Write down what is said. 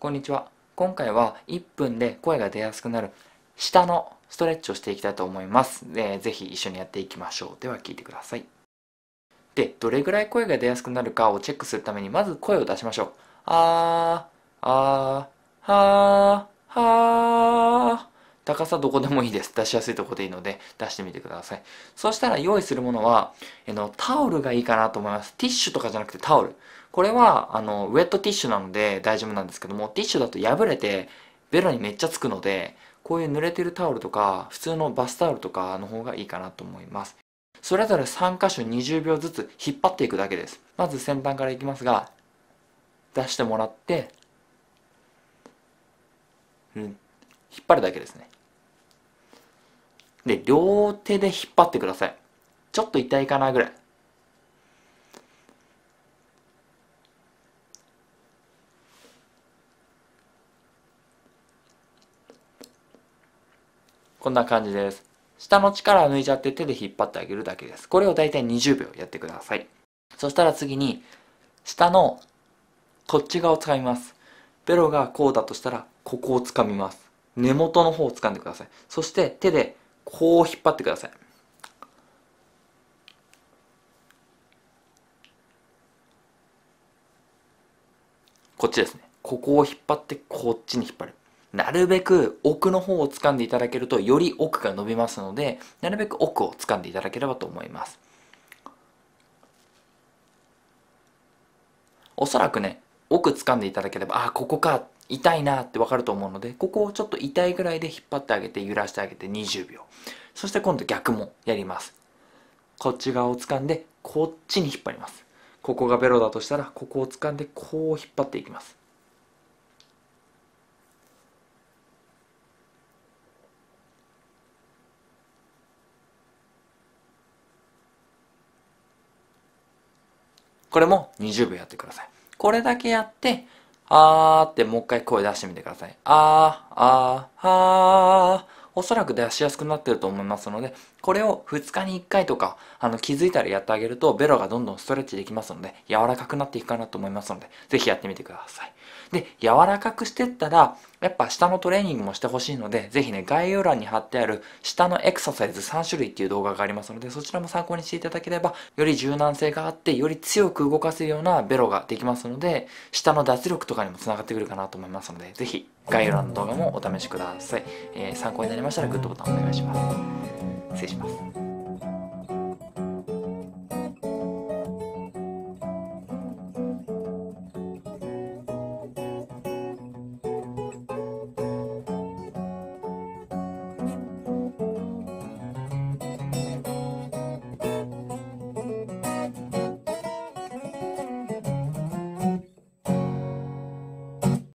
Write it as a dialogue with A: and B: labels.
A: こんにちは。今回は1分で声が出やすくなる下のストレッチをしていきたいと思います。えー、ぜひ一緒にやっていきましょう。では聞いてください。で、どれぐらい声が出やすくなるかをチェックするためにまず声を出しましょう。あー、あー、はー、はー。高さどこでもいいです。出しやすいとこでいいので出してみてください。そしたら用意するものは、えのタオルがいいかなと思います。ティッシュとかじゃなくてタオル。これはあのウェットティッシュなので大丈夫なんですけども、ティッシュだと破れてベロにめっちゃつくので、こういう濡れてるタオルとか、普通のバスタオルとかの方がいいかなと思います。それぞれ3箇所20秒ずつ引っ張っていくだけです。まず先端からいきますが、出してもらって、うん、引っ張るだけですね。で、両手で引っ張ってください。ちょっと痛いかなぐらい。こんな感じです。下の力を抜いちゃって手で引っ張ってあげるだけです。これを大体20秒やってください。そしたら次に、下のこっち側を掴みます。ベロがこうだとしたら、ここを掴みます。根元の方を掴んでください。そして手でこう引っ張ってくださいこっちですねここを引っ張ってこっちに引っ張るなるべく奥の方を掴んでいただけるとより奥が伸びますのでなるべく奥を掴んでいただければと思いますおそらくね奥掴んでいただければあここか痛いなってわかると思うので、ここをちょっと痛いぐらいで引っ張ってあげて揺らしてあげて20秒。そして今度逆もやります。こっち側を掴んで、こっちに引っ張ります。ここがベロだとしたら、ここを掴んで、こう引っ張っていきます。これも20秒やってください。これだけやって、あーってもう一回声出してみてください。あー、あー、あー。おそらく出しやすくなってると思いますので、これを2日に1回とか、あの気づいたらやってあげると、ベロがどんどんストレッチできますので、柔らかくなっていくかなと思いますので、ぜひやってみてください。で、柔らかくしてったら、やっぱ下のトレーニングもしてほしいので、ぜひね、概要欄に貼ってある下のエクササイズ3種類っていう動画がありますので、そちらも参考にしていただければ、より柔軟性があって、より強く動かせるようなベロができますので、下の脱力とかにも繋がってくるかなと思いますので、ぜひ概要欄の動画もお試しください。えー、参考になりましたらグッドボタンお願いします。失礼します。